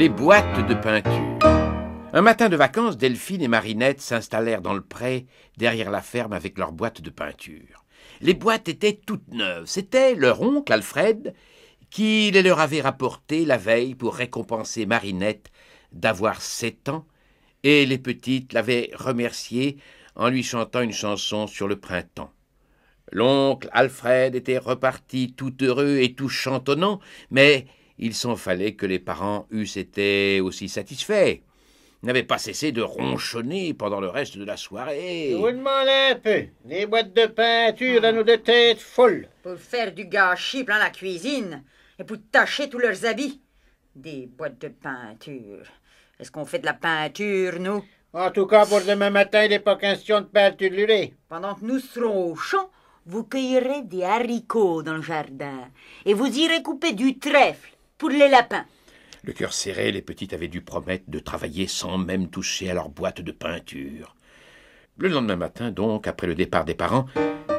les boîtes de peinture. Un matin de vacances, Delphine et Marinette s'installèrent dans le pré, derrière la ferme, avec leurs boîtes de peinture. Les boîtes étaient toutes neuves. C'était leur oncle, Alfred, qui les leur avait rapportées la veille pour récompenser Marinette d'avoir sept ans, et les petites l'avaient remercié en lui chantant une chanson sur le printemps. L'oncle Alfred était reparti tout heureux et tout chantonnant, mais il s'en fallait que les parents eussent été aussi satisfaits. n'avaient pas cessé de ronchonner pendant le reste de la soirée. Vous demandez un peu. Des boîtes de peinture à nous de têtes folles. Pour faire du gâchis plein la cuisine et pour tacher tous leurs habits. Des boîtes de peinture. Est-ce qu'on fait de la peinture, nous En tout cas, pour demain matin, il n'est pas question de peinture l'urée. Pendant que nous serons au champ, vous cueillerez des haricots dans le jardin et vous irez couper du trèfle pour les lapins. Le cœur serré, les petites avaient dû promettre de travailler sans même toucher à leur boîte de peinture. Le lendemain matin, donc, après le départ des parents,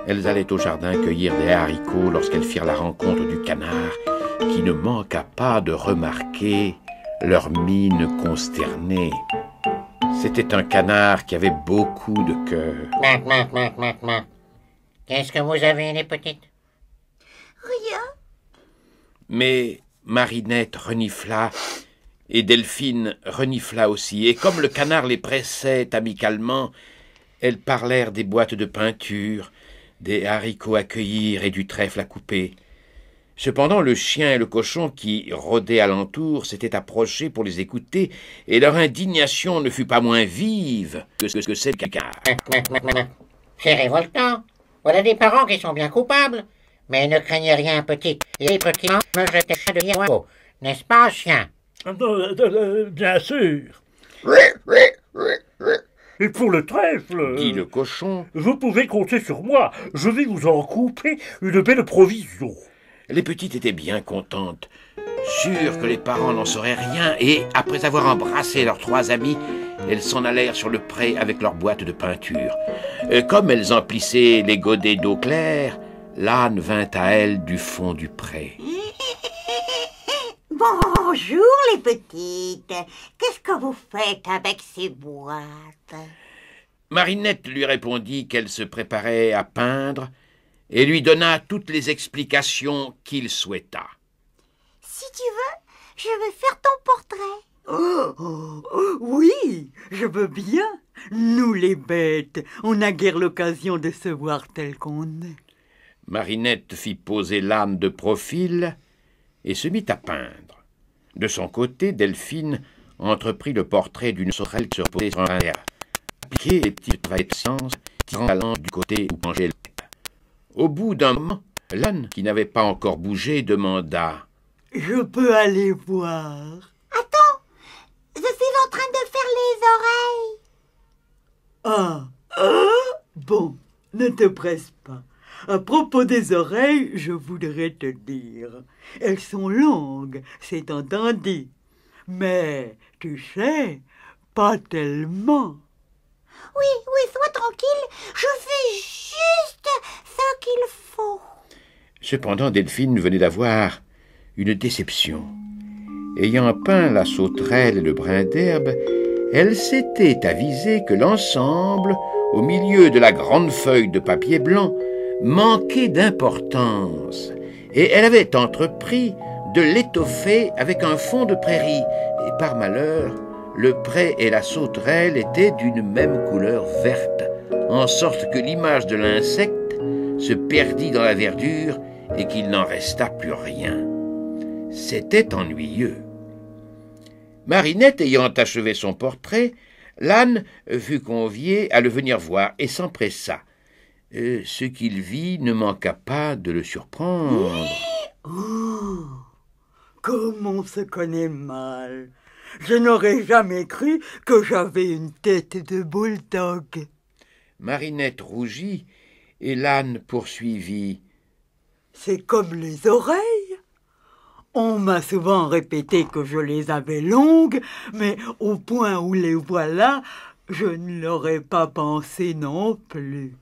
elles allaient au jardin cueillir des haricots lorsqu'elles firent la rencontre du canard, qui ne manqua pas de remarquer leur mine consternée. C'était un canard qui avait beaucoup de cœur. Qu'est-ce que vous avez, les petites Rien. Mais Marinette renifla, et Delphine renifla aussi, et comme le canard les pressait amicalement, elles parlèrent des boîtes de peinture, des haricots à cueillir et du trèfle à couper. Cependant, le chien et le cochon qui rôdaient alentour s'étaient approchés pour les écouter, et leur indignation ne fut pas moins vive que ce que c'est le caca. C'est révoltant. Voilà des parents qui sont bien coupables. Mais ne craignez rien, petite. Et petits me jeter de moi, n'est-ce pas, chien ah, bah, euh, euh, Bien sûr. Et pour le trèfle, dit le cochon, vous pouvez compter sur moi. Je vais vous en couper une belle provision. Les petites étaient bien contentes, sûres que les parents n'en sauraient rien, et après avoir embrassé leurs trois amis, elles s'en allèrent sur le pré avec leur boîte de peinture. Euh, comme elles emplissaient les godets d'eau claire, l'âne vint à elle du fond du pré. Bonjour les petites. Qu'est-ce que vous faites avec ces boîtes Marinette lui répondit qu'elle se préparait à peindre et lui donna toutes les explications qu'il souhaita. Si tu veux, je vais faire ton portrait. Oh, oh, oh, oui, je veux bien. Nous les bêtes, on a guère l'occasion de se voir tel qu'on est. Marinette fit poser l'âme de profil et se mit à peindre. De son côté, Delphine entreprit le portrait d'une sorelle qui se posait sur un verre, appliqué les petits traits de sens, tirant du côté où mangeait le Au bout d'un moment, l'âne, qui n'avait pas encore bougé, demanda Je peux aller voir. Attends, je suis en train de faire les oreilles. Ah, ah bon, ne te presse pas. À propos des oreilles, je voudrais te dire. Elles sont longues, c'est entendu. Mais, tu sais, pas tellement. Oui, oui, sois tranquille, je fais juste ce qu'il faut. Cependant, Delphine venait d'avoir une déception. Ayant peint la sauterelle et le brin d'herbe, elle s'était avisée que l'ensemble, au milieu de la grande feuille de papier blanc, manquait d'importance, et elle avait entrepris de l'étoffer avec un fond de prairie, et par malheur, le pré et la sauterelle étaient d'une même couleur verte, en sorte que l'image de l'insecte se perdit dans la verdure et qu'il n'en resta plus rien. C'était ennuyeux. Marinette ayant achevé son portrait, l'âne fut convié à le venir voir et s'empressa, ce qu'il vit ne manqua pas de le surprendre. Oui Comme on se connaît mal Je n'aurais jamais cru que j'avais une tête de bulldog. Marinette rougit et l'âne poursuivit. C'est comme les oreilles. On m'a souvent répété que je les avais longues, mais au point où les voilà, je ne l'aurais pas pensé non plus.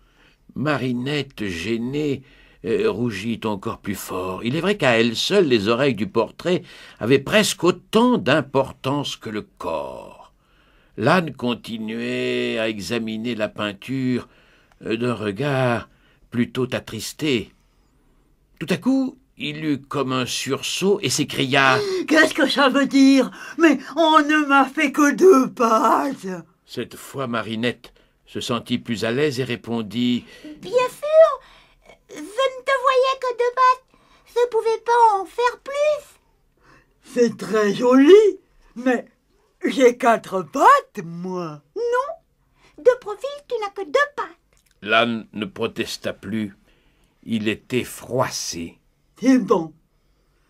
Marinette, gênée, euh, rougit encore plus fort. Il est vrai qu'à elle seule, les oreilles du portrait avaient presque autant d'importance que le corps. L'âne continuait à examiner la peinture euh, d'un regard plutôt attristé. Tout à coup, il eut comme un sursaut et s'écria Qu'est-ce que ça veut dire Mais on ne m'a fait que deux pattes Cette fois, Marinette se sentit plus à l'aise et répondit Bien sûr Je ne te voyais que deux pattes. Je ne pouvais pas en faire plus. C'est très joli, mais j'ai quatre pattes, moi. Non, de profil, tu n'as que deux pattes. L'âne ne protesta plus. Il était froissé. C'est bon.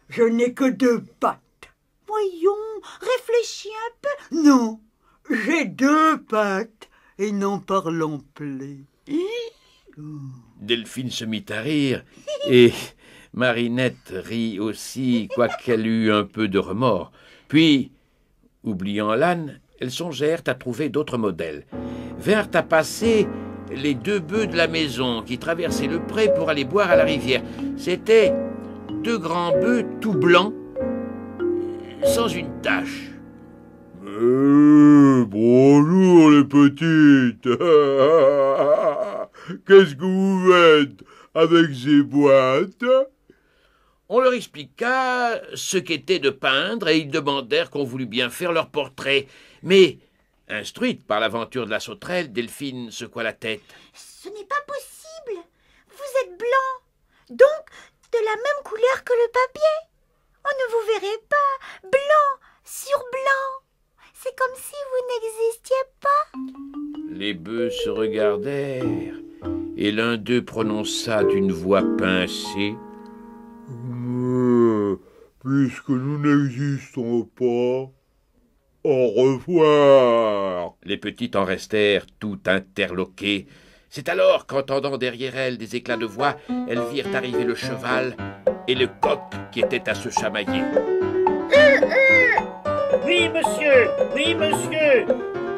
Je n'ai que deux pattes. Voyons, réfléchis un peu. Non, j'ai deux pattes et n'en parlons plus. Delphine se mit à rire et Marinette rit aussi, quoiqu'elle eût un peu de remords. Puis, oubliant l'âne, elles songèrent à trouver d'autres modèles. Vinrent à passer les deux bœufs de la maison qui traversaient le pré pour aller boire à la rivière. C'étaient deux grands bœufs tout blancs, sans une tache. Eh, bonjour les petites. Qu'est-ce que vous faites avec ces boîtes On leur expliqua ce qu'était de peindre et ils demandèrent qu'on voulût bien faire leur portrait. Mais, instruite par l'aventure de la sauterelle, Delphine secoua la tête. Ce n'est pas possible. Vous êtes blanc. Donc, de la même couleur que le papier. On oh, ne vous verrait pas. Blanc sur blanc comme si vous n'existiez pas. Les bœufs se regardèrent, et l'un d'eux prononça d'une voix pincée Puisque nous n'existons pas, au revoir. Les petites en restèrent tout interloquées. C'est alors qu'entendant derrière elles des éclats de voix, elles virent arriver le cheval et le coq qui étaient à se chamailler. Euh, euh, oui, monsieur, oui, monsieur.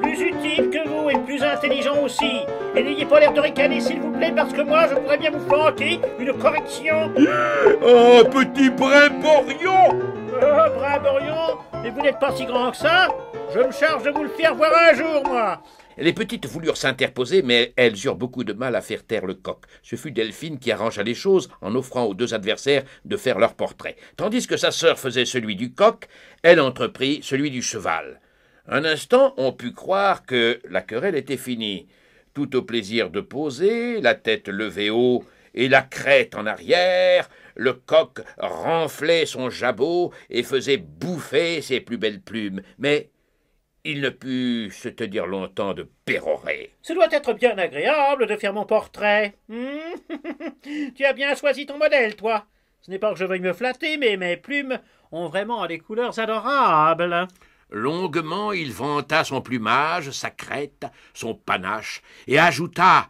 Plus utile que vous et plus intelligent aussi. Et n'ayez pas l'air de ricaner, s'il vous plaît, parce que moi, je pourrais bien vous planter une correction. Oh, petit brimborion Oh, brimborion Mais vous n'êtes pas si grand que ça Je me charge de vous le faire voir un jour, moi les petites voulurent s'interposer, mais elles eurent beaucoup de mal à faire taire le coq. Ce fut Delphine qui arrangea les choses en offrant aux deux adversaires de faire leur portrait. Tandis que sa sœur faisait celui du coq, elle entreprit celui du cheval. Un instant, on put croire que la querelle était finie. Tout au plaisir de poser, la tête levée haut et la crête en arrière, le coq renflait son jabot et faisait bouffer ses plus belles plumes. Mais il ne put se tenir longtemps de pérorer. Ce doit être bien agréable de faire mon portrait. Hmm. tu as bien choisi ton modèle, toi. Ce n'est pas que je veuille me flatter, mais mes plumes ont vraiment des couleurs adorables. Longuement, il vanta son plumage, sa crête, son panache, et ajouta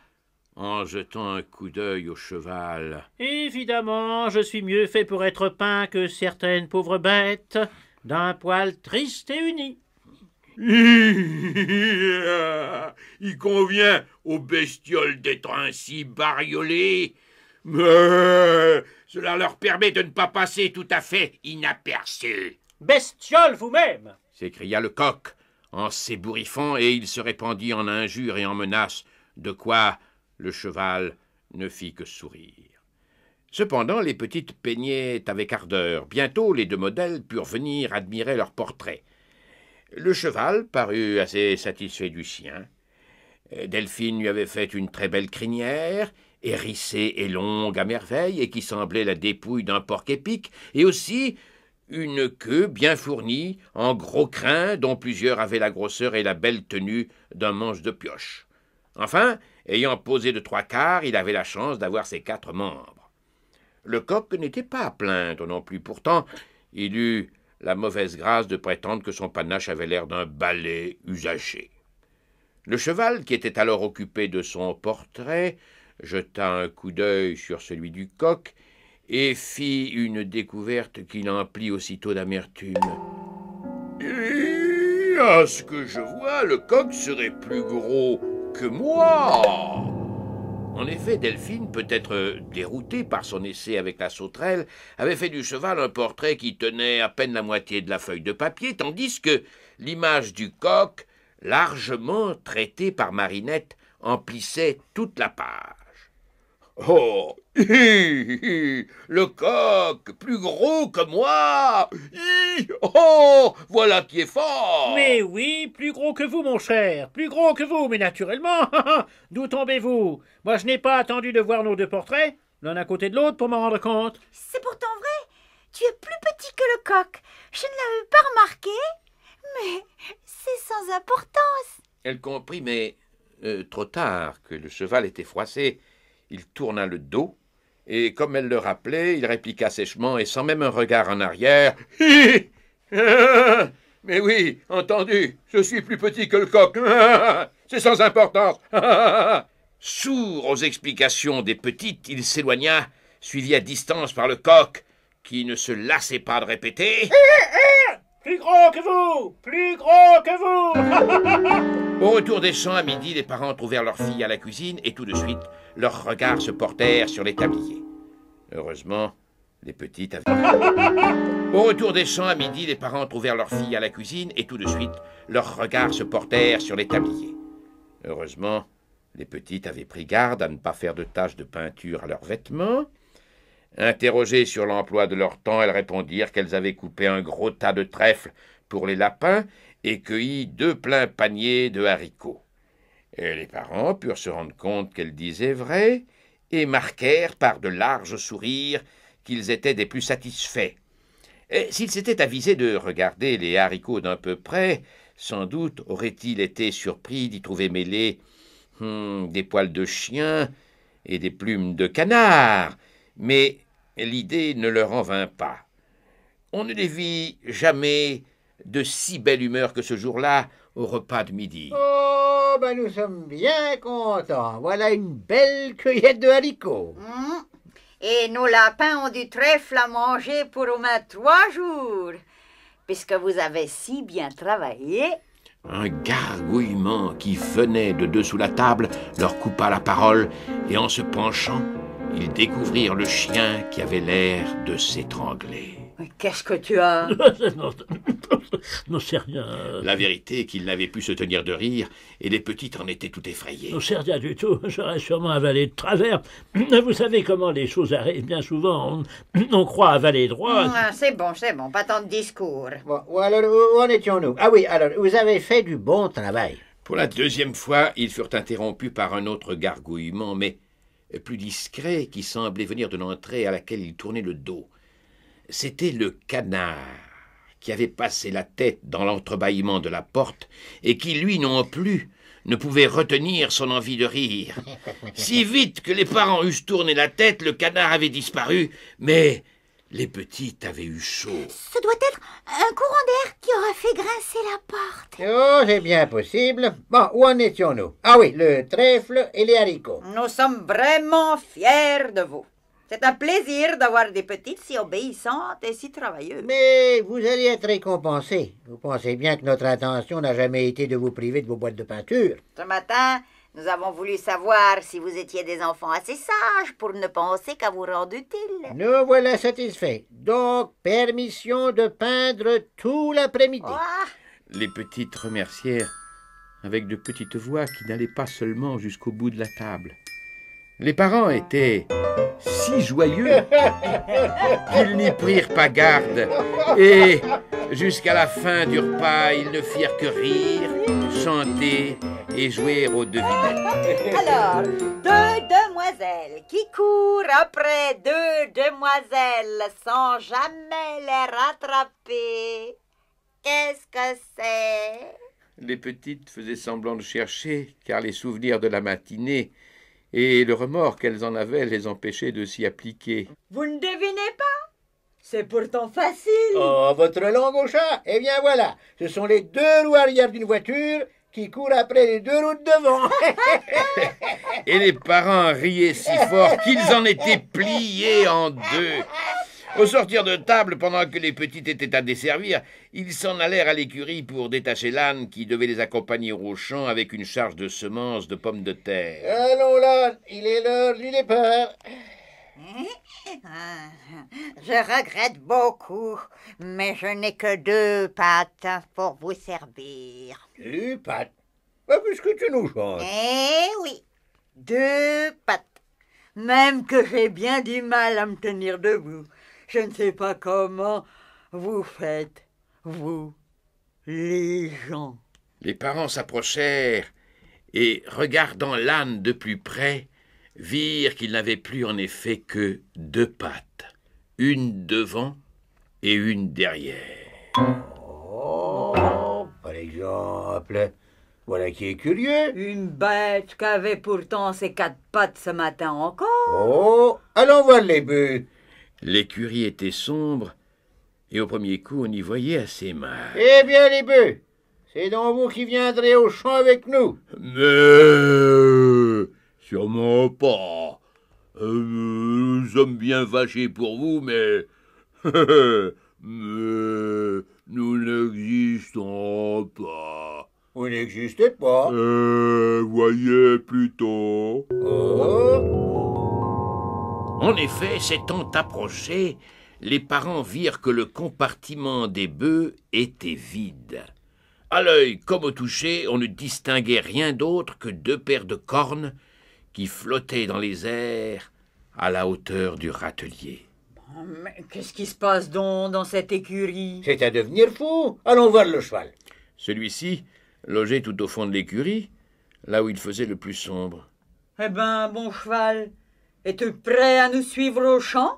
en jetant un coup d'œil au cheval. Évidemment, je suis mieux fait pour être peint que certaines pauvres bêtes, d'un poil triste et uni. Il convient aux bestioles d'être ainsi bariolées, mais cela leur permet de ne pas passer tout à fait inaperçus. Bestioles vous-même s'écria le coq en s'ébouriffant, et il se répandit en injures et en menaces, de quoi le cheval ne fit que sourire. Cependant, les petites peignaient avec ardeur. Bientôt, les deux modèles purent venir admirer leurs portraits. Le cheval parut assez satisfait du sien. Delphine lui avait fait une très belle crinière, hérissée et longue à merveille, et qui semblait la dépouille d'un porc épic, et aussi une queue bien fournie, en gros crin, dont plusieurs avaient la grosseur et la belle tenue d'un manche de pioche. Enfin, ayant posé de trois quarts, il avait la chance d'avoir ses quatre membres. Le coq n'était pas à plaindre non plus. Pourtant, il eut la mauvaise grâce de prétendre que son panache avait l'air d'un balai usagé. Le cheval, qui était alors occupé de son portrait, jeta un coup d'œil sur celui du coq et fit une découverte qui l'emplit aussitôt d'amertume. À ce que je vois, le coq serait plus gros que moi. En effet, Delphine, peut-être euh, déroutée par son essai avec la sauterelle, avait fait du cheval un portrait qui tenait à peine la moitié de la feuille de papier, tandis que l'image du coq, largement traitée par Marinette, emplissait toute la part. Oh Le coq, plus gros que moi Oh Voilà qui est fort Mais oui, plus gros que vous, mon cher Plus gros que vous, mais naturellement D'où tombez-vous Moi, je n'ai pas attendu de voir nos deux portraits, l'un à côté de l'autre, pour m'en rendre compte. C'est pourtant vrai Tu es plus petit que le coq Je ne l'avais pas remarqué, mais c'est sans importance Elle comprit, mais euh, trop tard, que le cheval était froissé il tourna le dos, et comme elle le rappelait, il répliqua sèchement et sans même un regard en arrière Mais oui, entendu, je suis plus petit que le coq. C'est sans importance. Sourd aux explications des petites, il s'éloigna, suivi à distance par le coq, qui ne se lassait pas de répéter plus gros que vous Plus gros que vous Au retour des champs, à midi, les parents trouvèrent leur filles à la cuisine et tout de suite, leurs regards se portèrent sur les tabliers. Heureusement, les petites avaient... Au retour des champs, à midi, les parents trouvèrent leur filles à la cuisine et tout de suite, leurs regards se portèrent sur les tabliers. Heureusement, les petites avaient pris garde à ne pas faire de taches de peinture à leurs vêtements. Interrogées sur l'emploi de leur temps, elles répondirent qu'elles avaient coupé un gros tas de trèfles pour les lapins et cueilli deux pleins paniers de haricots. Et les parents purent se rendre compte qu'elles disaient vrai et marquèrent par de larges sourires qu'ils étaient des plus satisfaits. S'ils s'étaient avisés de regarder les haricots d'un peu près, sans doute auraient-ils été surpris d'y trouver mêlés hmm, des poils de chien et des plumes de canard, mais l'idée ne leur en vint pas. On ne les vit jamais de si belle humeur que ce jour-là au repas de midi. Oh, ben nous sommes bien contents. Voilà une belle cueillette de haricots. Hum. Et nos lapins ont du trèfle à manger pour au moins trois jours, puisque vous avez si bien travaillé. Un gargouillement qui venait de dessous la table leur coupa la parole, et en se penchant, ils découvrirent le chien qui avait l'air de s'étrangler. Qu'est-ce que tu as Non, c'est rien. La vérité est qu'il n'avait pu se tenir de rire, et les petites en étaient tout effrayées. Non, c'est rien du tout. J'aurais sûrement avalé de travers. Vous savez comment les choses arrivent. Bien souvent, on, croit avaler droit. Ah, c'est bon, c'est bon. Pas tant de discours. Bon, alors, où en étions-nous Ah oui, alors, vous avez fait du bon travail. Pour la deuxième fois, ils furent interrompus par un autre gargouillement, mais plus discret qui semblait venir de l'entrée à laquelle il tournait le dos. C'était le canard qui avait passé la tête dans l'entrebâillement de la porte et qui, lui non plus, ne pouvait retenir son envie de rire. Si vite que les parents eussent tourné la tête, le canard avait disparu, mais les petites avaient eu chaud. Ce doit être un courant d'air qui aura fait grincer la porte. Oh, c'est bien possible. Bon, où en étions-nous Ah oui, le trèfle et les haricots. Nous sommes vraiment fiers de vous. C'est un plaisir d'avoir des petites si obéissantes et si travailleuses. Mais vous allez être récompensés. Vous pensez bien que notre intention n'a jamais été de vous priver de vos boîtes de peinture. Ce matin, nous avons voulu savoir si vous étiez des enfants assez sages pour ne penser qu'à vous rendre utile. Nous voilà satisfaits. Donc, permission de peindre tout l'après-midi. Les petites remercièrent avec de petites voix qui n'allaient pas seulement jusqu'au bout de la table. Les parents étaient si joyeux qu'ils n'y prirent pas garde et jusqu'à la fin du repas, ils ne firent que rire chanter et jouer au devinettes. Alors, deux demoiselles qui courent après deux demoiselles sans jamais les rattraper. Qu'est-ce que c'est Les petites faisaient semblant de chercher, car les souvenirs de la matinée et le remords qu'elles en avaient les empêchaient de s'y appliquer. Vous ne devinez pas c'est pourtant facile. Oh, votre langue au chat Eh bien voilà, ce sont les deux roues arrière d'une voiture qui courent après les deux roues devant. Et les parents riaient si fort qu'ils en étaient pliés en deux. Au sortir de table, pendant que les petites étaient à desservir, ils s'en allèrent à l'écurie pour détacher l'âne qui devait les accompagner au champ avec une charge de semences de pommes de terre. Allons là, il est l'heure du départ. Je regrette beaucoup, mais je n'ai que deux pattes pour vous servir. Deux pattes Puisque bah, tu nous changes !»« Eh oui, deux pattes. Même que j'ai bien du mal à me tenir debout. Je ne sais pas comment vous faites, vous, les gens. Les parents s'approchèrent et, regardant l'âne de plus près, virent qu'il n'avait plus en effet que deux pattes, une devant et une derrière. Oh, par exemple, voilà qui est curieux. Une bête qui avait pourtant ses quatre pattes ce matin encore. Oh, allons voir les bœufs. L'écurie était sombre, et au premier coup, on y voyait assez mal. Eh bien, les bœufs, c'est donc vous qui viendrez au champ avec nous. Mais... Sûrement pas. Euh, nous sommes bien fâchés pour vous, mais. Euh, nous n'existons pas. Vous n'existez pas. Euh, voyez plutôt. Oh. En effet, s'étant approchés, les parents virent que le compartiment des bœufs était vide. À l'œil comme au toucher, on ne distinguait rien d'autre que deux paires de cornes qui flottait dans les airs à la hauteur du râtelier. Oh, mais qu'est-ce qui se passe donc dans cette écurie C'est à devenir fou. Allons voir le cheval. Celui-ci, logé tout au fond de l'écurie, là où il faisait le plus sombre. Eh ben, bon cheval, es-tu prêt à nous suivre au champ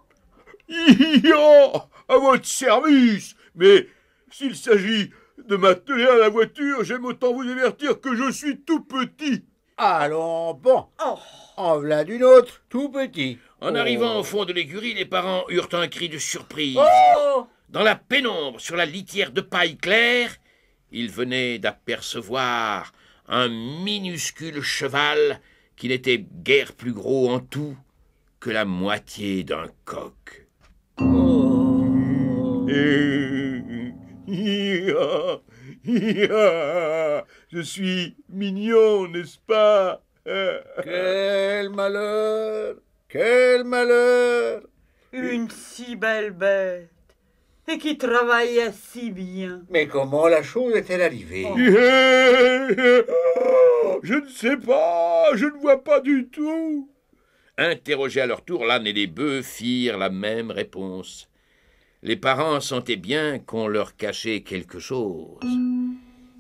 à votre service. Mais s'il s'agit de m'atteler à la voiture, j'aime autant vous avertir que je suis tout petit. Allons bon oh. En v'là d'une autre, tout petit En oh. arrivant au fond de l'écurie, les parents eurent un cri de surprise. Oh. Dans la pénombre, sur la litière de paille claire, ils venaient d'apercevoir un minuscule cheval qui n'était guère plus gros en tout que la moitié d'un coq. Je suis mignon, n'est-ce pas Quel malheur Quel malheur Une si belle bête et qui travaillait si bien. Mais comment la chose est-elle arrivée oh. Eh, eh, oh, Je ne sais pas, je ne vois pas du tout. Interrogés à leur tour, l'âne et les bœufs firent la même réponse. Les parents sentaient bien qu'on leur cachait quelque chose.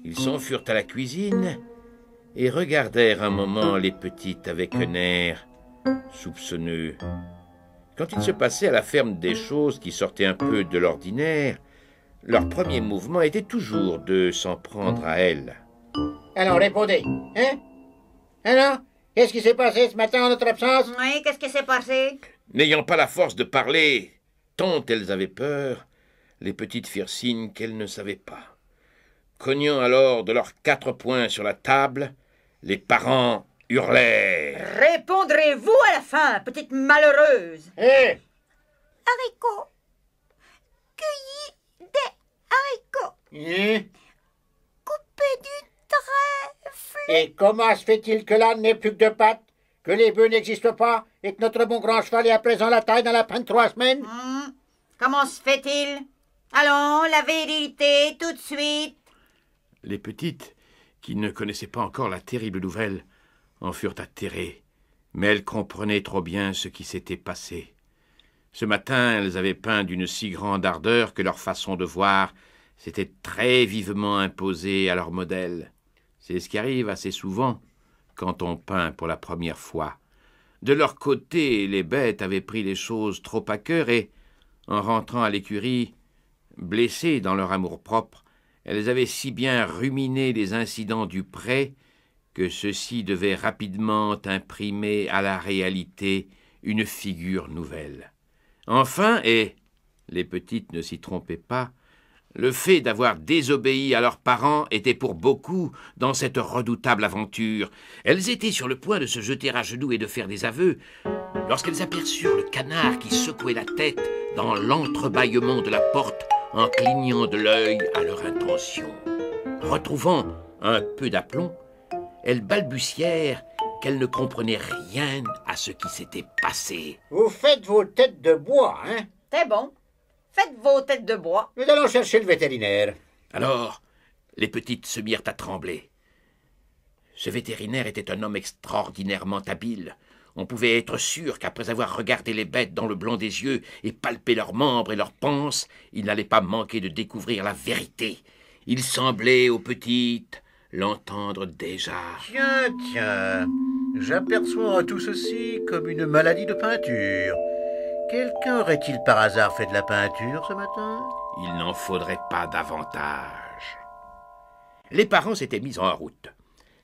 Ils furent à la cuisine et regardèrent un moment les petites avec un air soupçonneux. Quand il se passait à la ferme des choses qui sortaient un peu de l'ordinaire, leur premier mouvement était toujours de s'en prendre à elles. Alors, répondez, hein Alors, hein, qu'est-ce qui s'est passé ce matin en notre absence Oui, qu'est-ce qui s'est passé N'ayant pas la force de parler, tant elles avaient peur, les petites firent signe qu'elles ne savaient pas. Cognant alors de leurs quatre points sur la table, les parents hurlaient. Répondrez-vous à la fin, petite malheureuse Hé eh! eh! Haricots Cueillis des haricots hey eh? Coupés du trèfle Et comment se fait-il que l'âne n'ait plus que deux pattes que les bœufs n'existent pas et que notre bon grand cheval est à présent la taille dans la peine de trois semaines hmm. Comment se fait-il Allons, la vérité, tout de suite les petites, qui ne connaissaient pas encore la terrible nouvelle, en furent atterrées, mais elles comprenaient trop bien ce qui s'était passé. Ce matin, elles avaient peint d'une si grande ardeur que leur façon de voir s'était très vivement imposée à leur modèle. C'est ce qui arrive assez souvent quand on peint pour la première fois. De leur côté, les bêtes avaient pris les choses trop à cœur et, en rentrant à l'écurie, blessées dans leur amour-propre, elles avaient si bien ruminé les incidents du prêt que ceux-ci devaient rapidement imprimer à la réalité une figure nouvelle. Enfin, et les petites ne s'y trompaient pas, le fait d'avoir désobéi à leurs parents était pour beaucoup dans cette redoutable aventure. Elles étaient sur le point de se jeter à genoux et de faire des aveux, lorsqu'elles aperçurent le canard qui secouait la tête dans l'entrebâillement de la porte en clignant de l'œil à leur intention. Retrouvant un peu d'aplomb, elles balbutièrent qu'elles ne comprenaient rien à ce qui s'était passé. Vous faites vos têtes de bois, hein C'est bon. Faites vos têtes de bois. Nous allons chercher le vétérinaire. Alors, les petites se mirent à trembler. Ce vétérinaire était un homme extraordinairement habile, on pouvait être sûr qu'après avoir regardé les bêtes dans le blanc des yeux et palpé leurs membres et leurs panses, il n'allait pas manquer de découvrir la vérité. Il semblait aux petites l'entendre déjà. Tiens, tiens, j'aperçois tout ceci comme une maladie de peinture. Quelqu'un aurait-il par hasard fait de la peinture ce matin Il n'en faudrait pas davantage. Les parents s'étaient mis en route.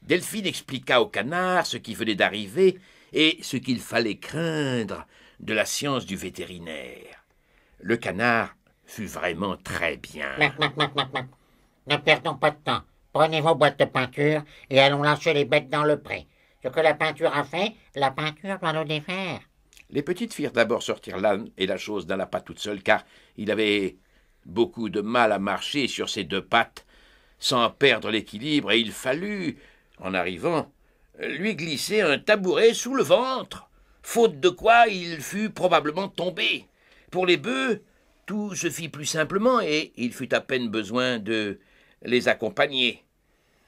Delphine expliqua au canard ce qui venait d'arriver et ce qu'il fallait craindre de la science du vétérinaire. Le canard fut vraiment très bien. Ne perdons pas de temps. Prenez vos boîtes de peinture et allons lâcher les bêtes dans le pré. Ce que la peinture a fait, la peinture va le défaire. Les petites firent d'abord sortir l'âne, et la chose la pas toute seule, car il avait beaucoup de mal à marcher sur ses deux pattes, sans perdre l'équilibre, et il fallut, en arrivant, lui glisser un tabouret sous le ventre, faute de quoi il fut probablement tombé. Pour les bœufs, tout se fit plus simplement et il fut à peine besoin de les accompagner.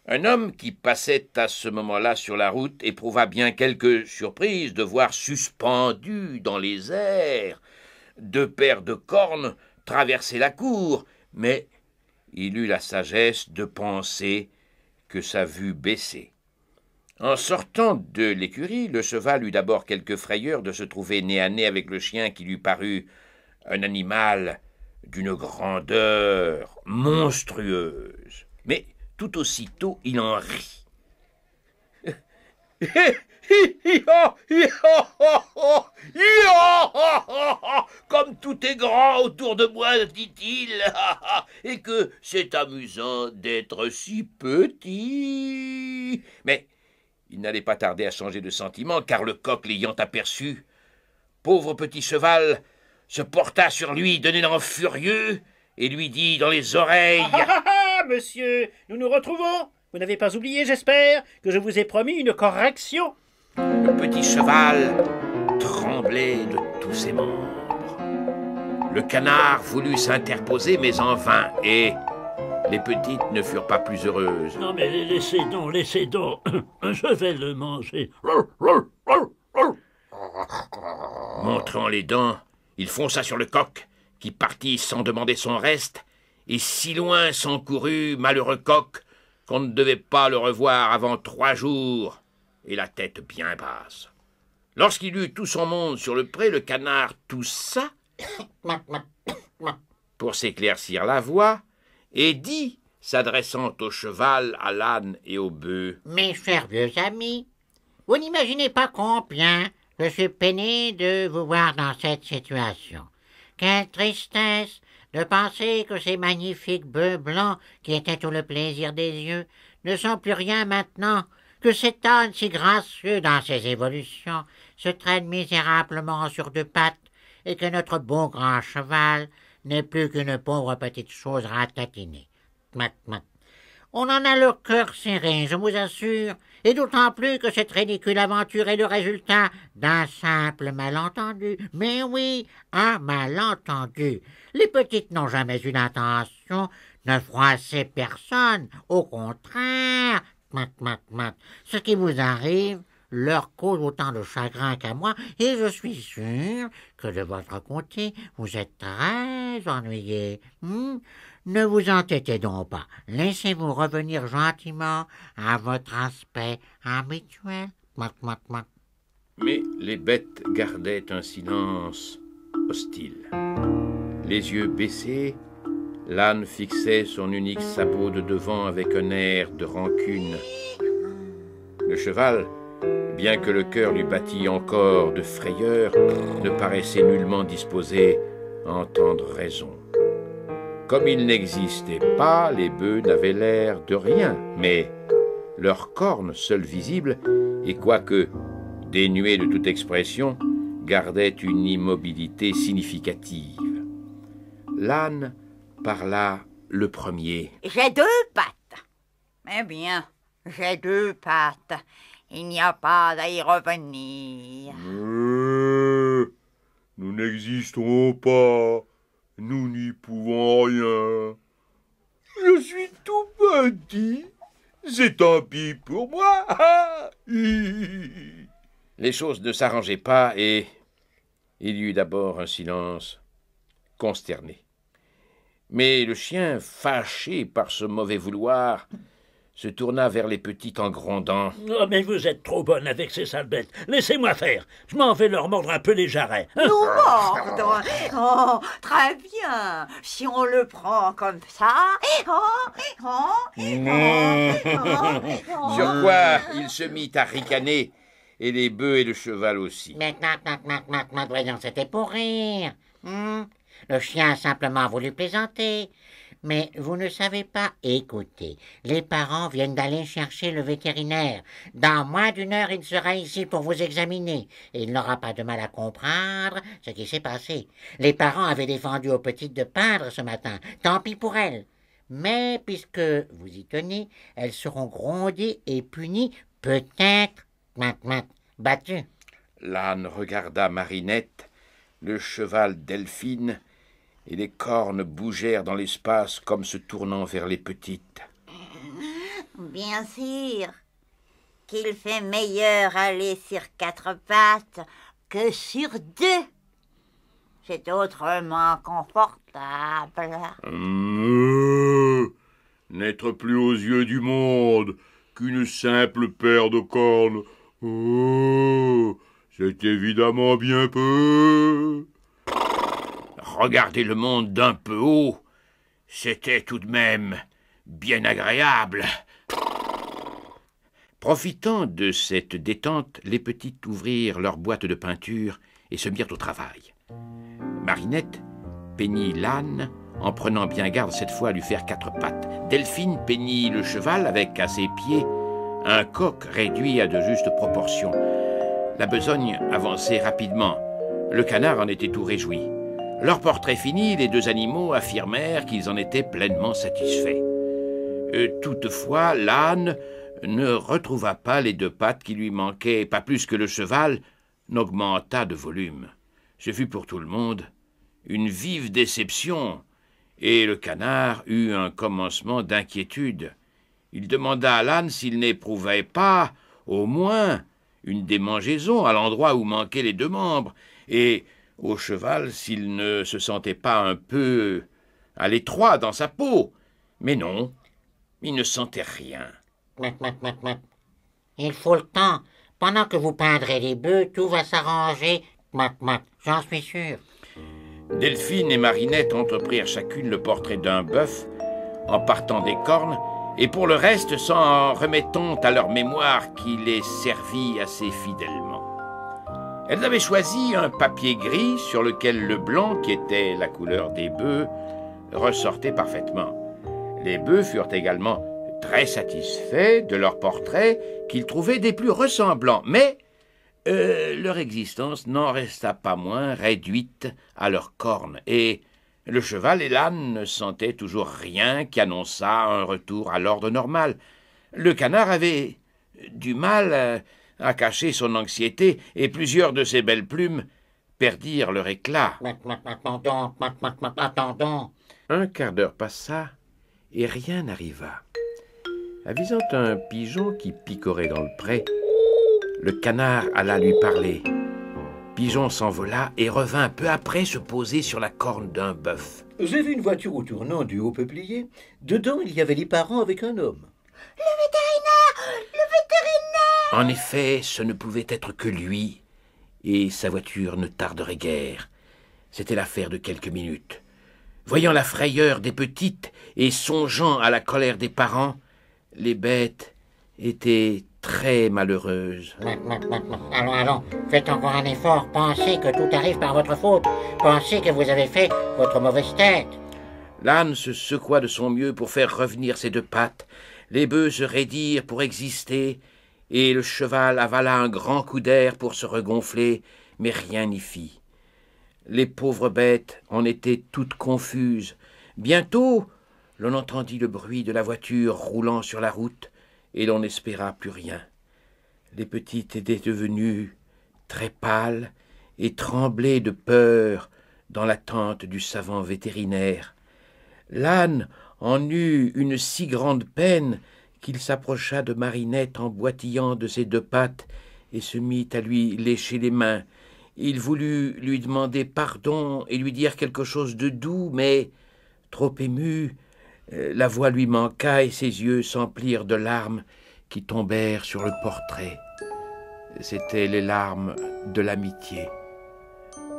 Un homme qui passait à ce moment-là sur la route éprouva bien quelque surprise de voir suspendu dans les airs deux paires de cornes traverser la cour, mais il eut la sagesse de penser que sa vue baissait. En sortant de l'écurie, le cheval eut d'abord quelques frayeur de se trouver nez à nez avec le chien qui lui parut un animal d'une grandeur monstrueuse. Mais tout aussitôt il en rit. Comme tout est grand autour de moi, dit-il, et que c'est amusant d'être si petit. Mais il n'allait pas tarder à changer de sentiment, car le coq l'ayant aperçu, pauvre petit cheval, se porta sur lui, d'un en furieux, et lui dit dans les oreilles ah, ah, ah, ah, monsieur, nous nous retrouvons. Vous n'avez pas oublié, j'espère, que je vous ai promis une correction. Le petit cheval tremblait de tous ses membres. Le canard voulut s'interposer, mais en vain, et les petites ne furent pas plus heureuses. Non mais laissez donc, laissez donc. Je vais le manger. Montrant les dents, il fonça sur le coq, qui partit sans demander son reste, et si loin s'encourut, malheureux coq, qu'on ne devait pas le revoir avant trois jours, et la tête bien basse. Lorsqu'il eut tout son monde sur le pré, le canard toussa pour s'éclaircir la voix, et dit, s'adressant au cheval, à l'âne et au bœuf. Mes chers vieux amis, vous n'imaginez pas combien je suis peiné de vous voir dans cette situation. Quelle tristesse de penser que ces magnifiques bœufs blancs, qui étaient tout le plaisir des yeux, ne sont plus rien maintenant, que cet âne si gracieux dans ses évolutions se traîne misérablement sur deux pattes, et que notre beau grand cheval n'est plus qu'une pauvre petite chose ratatinée. On en a le cœur serré, je vous assure, et d'autant plus que cette ridicule aventure est le résultat d'un simple malentendu. Mais oui, un malentendu. Les petites n'ont jamais eu l'intention de froisser personne. Au contraire, Ce qui vous arrive, leur cause autant de chagrin qu'à moi, et je suis sûr que de votre côté, vous êtes très ennuyé. Hmm? ne vous entêtez donc pas. Laissez-vous revenir gentiment à votre aspect habituel. Mais les bêtes gardaient un silence hostile. Les yeux baissés, l'âne fixait son unique sabot de devant avec un air de rancune. Le cheval, bien que le cœur lui bâtît encore de frayeur, ne paraissait nullement disposé à entendre raison. Comme ils n'existaient pas, les bœufs n'avaient l'air de rien, mais leurs cornes, seules visibles, et quoique dénuées de toute expression, gardaient une immobilité significative. L'âne parla le premier. J'ai deux pattes. Eh bien, j'ai deux pattes. Il n'y a pas à y revenir. nous n'existons pas. Nous n'y pouvons rien. Je suis tout petit. C'est tant pis pour moi. Les choses ne s'arrangeaient pas et il y eut d'abord un silence consterné. Mais le chien, fâché par ce mauvais vouloir, se tourna vers les petites en grondant. Oh, mais vous êtes trop bonne avec ces sales bêtes. Laissez-moi faire. Je m'en vais leur mordre un peu les jarrets. Hein Nous mordre Oh, très bien. Si on le prend comme ça. Oh, oh oh, oh, oh Sur quoi il se mit à ricaner, et les bœufs et le cheval aussi. Mais, voyons, c'était pour rire. Hmm. le chien a simplement voulu plaisanter. Mais vous ne savez pas écouter. Les parents viennent d'aller chercher le vétérinaire. Dans moins d'une heure, il sera ici pour vous examiner. Et il n'aura pas de mal à comprendre ce qui s'est passé. Les parents avaient défendu aux petites de peindre ce matin. Tant pis pour elles. Mais puisque vous y tenez, elles seront grondées et punies, peut-être battues. L'âne regarda Marinette, le cheval Delphine, et les cornes bougèrent dans l'espace comme se tournant vers les petites. Bien sûr qu'il fait meilleur aller sur quatre pattes que sur deux. C'est autrement confortable. Euh, n'être plus aux yeux du monde qu'une simple paire de cornes. Euh, c'est évidemment bien peu regarder le monde d'un peu haut, c'était tout de même bien agréable. Profitant de cette détente, les petites ouvrirent leur boîte de peinture et se mirent au travail. Marinette peignit l'âne, en prenant bien garde cette fois à lui faire quatre pattes. Delphine peignit le cheval avec à ses pieds un coq réduit à de justes proportions. La besogne avançait rapidement. Le canard en était tout réjoui. Leur portrait fini, les deux animaux affirmèrent qu'ils en étaient pleinement satisfaits. Euh, toutefois, l'âne ne retrouva pas les deux pattes qui lui manquaient, pas plus que le cheval n'augmenta de volume. Ce fut pour tout le monde une vive déception, et le canard eut un commencement d'inquiétude. Il demanda à l'âne s'il n'éprouvait pas, au moins, une démangeaison à l'endroit où manquaient les deux membres, et au cheval s'il ne se sentait pas un peu à l'étroit dans sa peau. Mais non, il ne sentait rien. Il faut le temps. Pendant que vous peindrez les bœufs, tout va s'arranger. J'en suis sûr. Delphine et Marinette entreprirent chacune le portrait d'un bœuf en partant des cornes et pour le reste s'en remettant à leur mémoire qui les servit assez fidèlement. Elles avaient choisi un papier gris sur lequel le blanc, qui était la couleur des bœufs, ressortait parfaitement. Les bœufs furent également très satisfaits de leur portrait qu'ils trouvaient des plus ressemblants, mais euh, leur existence n'en resta pas moins réduite à leurs cornes, et le cheval et l'âne ne sentaient toujours rien qui annonçât un retour à l'ordre normal. Le canard avait du mal euh, à cacher son anxiété, et plusieurs de ses belles plumes perdirent leur éclat. Un quart d'heure passa, et rien n'arriva. Avisant un pigeon qui picorait dans le pré, le canard alla lui parler. Pigeon s'envola et revint peu après se poser sur la corne d'un bœuf. J'ai vu une voiture au tournant du haut peuplier. Dedans, il y avait les parents avec un homme. Le vétérinaire en effet, ce ne pouvait être que lui, et sa voiture ne tarderait guère. C'était l'affaire de quelques minutes. Voyant la frayeur des petites et songeant à la colère des parents, les bêtes étaient très malheureuses. Allons, allons, faites encore un effort, pensez que tout arrive par votre faute, pensez que vous avez fait votre mauvaise tête. L'âne se secoua de son mieux pour faire revenir ses deux pattes, les bœufs se raidirent pour exister, et le cheval avala un grand coup d'air pour se regonfler, mais rien n'y fit. Les pauvres bêtes en étaient toutes confuses. Bientôt, l'on entendit le bruit de la voiture roulant sur la route, et l'on n'espéra plus rien. Les petites étaient devenues très pâles et tremblaient de peur dans l'attente du savant vétérinaire. L'âne en eut une si grande peine qu'il s'approcha de Marinette en boitillant de ses deux pattes et se mit à lui lécher les mains. Il voulut lui demander pardon et lui dire quelque chose de doux, mais, trop ému, euh, la voix lui manqua et ses yeux s'emplirent de larmes qui tombèrent sur le portrait. C'étaient les larmes de l'amitié.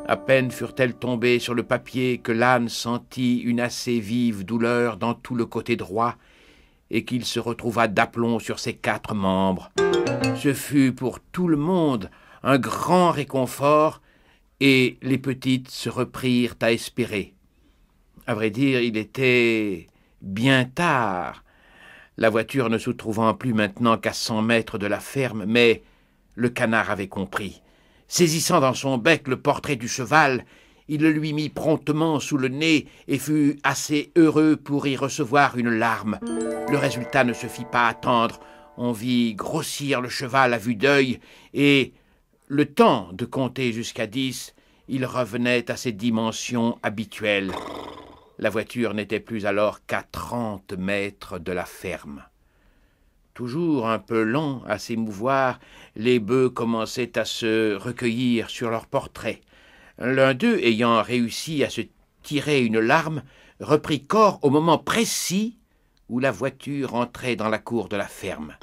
À peine furent-elles tombées sur le papier que l'âne sentit une assez vive douleur dans tout le côté droit et qu'il se retrouva d'aplomb sur ses quatre membres. Ce fut pour tout le monde un grand réconfort, et les petites se reprirent à espérer. À vrai dire, il était bien tard, la voiture ne se trouvant plus maintenant qu'à cent mètres de la ferme, mais le canard avait compris. Saisissant dans son bec le portrait du cheval, il le lui mit promptement sous le nez et fut assez heureux pour y recevoir une larme. Le résultat ne se fit pas attendre. On vit grossir le cheval à vue d'œil, et, le temps de compter jusqu'à dix, il revenait à ses dimensions habituelles. La voiture n'était plus alors qu'à trente mètres de la ferme. Toujours un peu long à s'émouvoir, les bœufs commençaient à se recueillir sur leur portrait. L'un d'eux, ayant réussi à se tirer une larme, reprit corps au moment précis où la voiture entrait dans la cour de la ferme.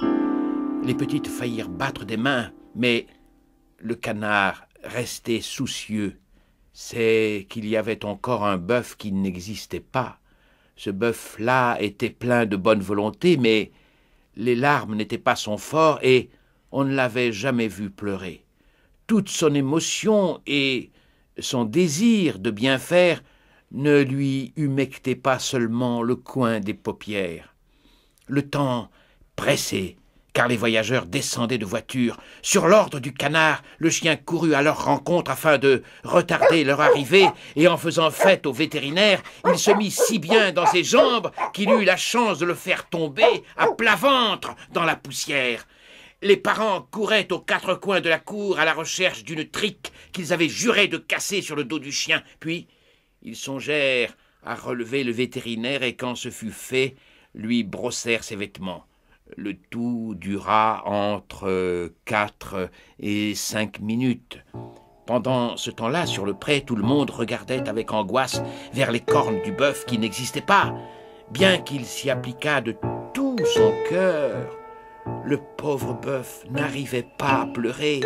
Les petites faillirent battre des mains, mais le canard restait soucieux. C'est qu'il y avait encore un bœuf qui n'existait pas. Ce bœuf-là était plein de bonne volonté, mais les larmes n'étaient pas son fort et on ne l'avait jamais vu pleurer. Toute son émotion et son désir de bien faire ne lui humectait pas seulement le coin des paupières. Le temps pressait, car les voyageurs descendaient de voiture. Sur l'ordre du canard, le chien courut à leur rencontre afin de retarder leur arrivée, et en faisant fête au vétérinaire, il se mit si bien dans ses jambes qu'il eut la chance de le faire tomber à plat ventre dans la poussière. Les parents couraient aux quatre coins de la cour à la recherche d'une trique qu'ils avaient juré de casser sur le dos du chien, puis ils songèrent à relever le vétérinaire et quand ce fut fait, lui brossèrent ses vêtements. Le tout dura entre euh, quatre et cinq minutes. Pendant ce temps-là, sur le pré, tout le monde regardait avec angoisse vers les cornes du bœuf qui n'existait pas. Bien qu'il s'y appliquât de tout son cœur, le pauvre bœuf n'arrivait pas à pleurer.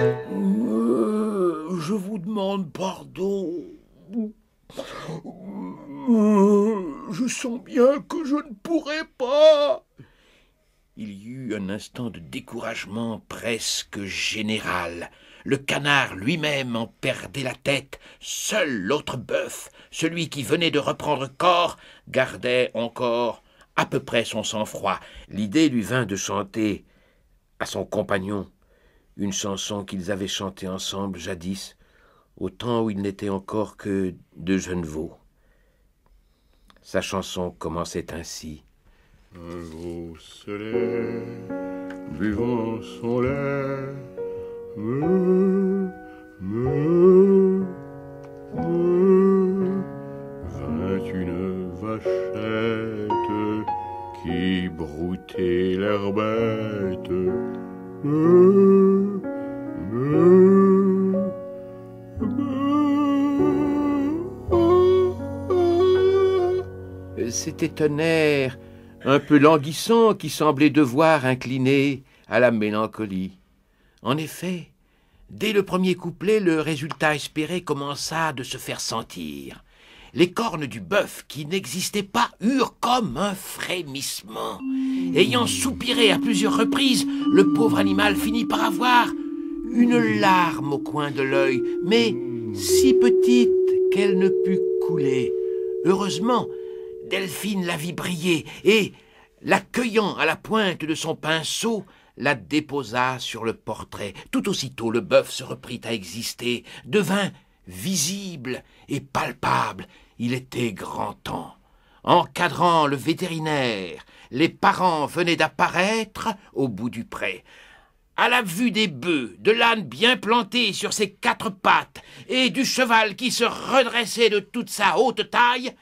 Euh, je vous demande pardon, euh, je sens bien que je ne pourrai pas. Il y eut un instant de découragement presque général. Le canard lui-même en perdait la tête. Seul l'autre bœuf, celui qui venait de reprendre corps, gardait encore à peu près son sang-froid. L'idée lui vint de chanter à son compagnon une chanson qu'ils avaient chantée ensemble jadis au temps où il n'était encore que deux jeunes veaux. Sa chanson commençait ainsi. Un veau soleil, buvant son lait, me, vint une vachette qui broutait l'herbette. c'était un air un peu languissant qui semblait devoir incliner à la mélancolie. En effet, dès le premier couplet, le résultat espéré commença de se faire sentir. Les cornes du bœuf, qui n'existaient pas, eurent comme un frémissement. Ayant soupiré à plusieurs reprises, le pauvre animal finit par avoir une larme au coin de l'œil, mais si petite qu'elle ne put couler. Heureusement, Delphine la vit briller et, l'accueillant à la pointe de son pinceau, la déposa sur le portrait. Tout aussitôt le bœuf se reprit à exister, devint visible et palpable. Il était grand temps. Encadrant le vétérinaire, les parents venaient d'apparaître au bout du pré. À la vue des bœufs, de l'âne bien planté sur ses quatre pattes et du cheval qui se redressait de toute sa haute taille,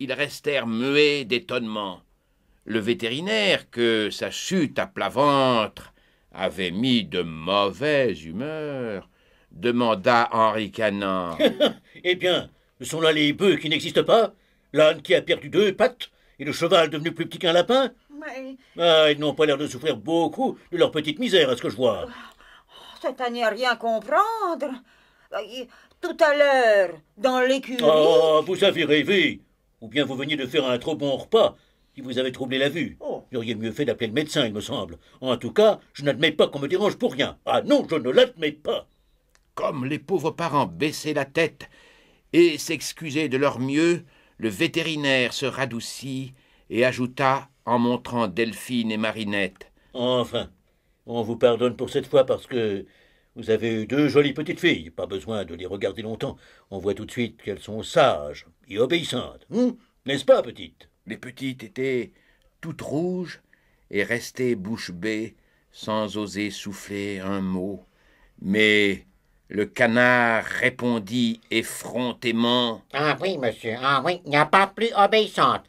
ils restèrent muets d'étonnement. Le vétérinaire, que sa chute à plat ventre avait mis de mauvaise humeur, demanda en ricanant. eh bien, ce sont là les bœufs qui n'existent pas, l'âne qui a perdu deux pattes, et le cheval devenu plus petit qu'un lapin ah, ils n'ont pas l'air de souffrir beaucoup de leur petite misère, à ce que je vois. Oh, à année, rien comprendre. Euh, tout à l'heure, dans l'écurie. Oh, vous avez rêvé ou bien vous veniez de faire un trop bon repas qui vous avait troublé la vue. Oh. Vous auriez mieux fait d'appeler le médecin, il me semble. En tout cas, je n'admets pas qu'on me dérange pour rien. Ah non, je ne l'admets pas. Comme les pauvres parents baissaient la tête et s'excusaient de leur mieux, le vétérinaire se radoucit et ajouta en montrant Delphine et Marinette. Enfin, on vous pardonne pour cette fois parce que vous avez eu deux jolies petites filles, pas besoin de les regarder longtemps. On voit tout de suite qu'elles sont sages et obéissantes. Hein N'est-ce pas, petite Les petites étaient toutes rouges et restaient bouche bée, sans oser souffler un mot. Mais le canard répondit effrontément Ah oui, monsieur, ah oui, il n'y a pas plus obéissante.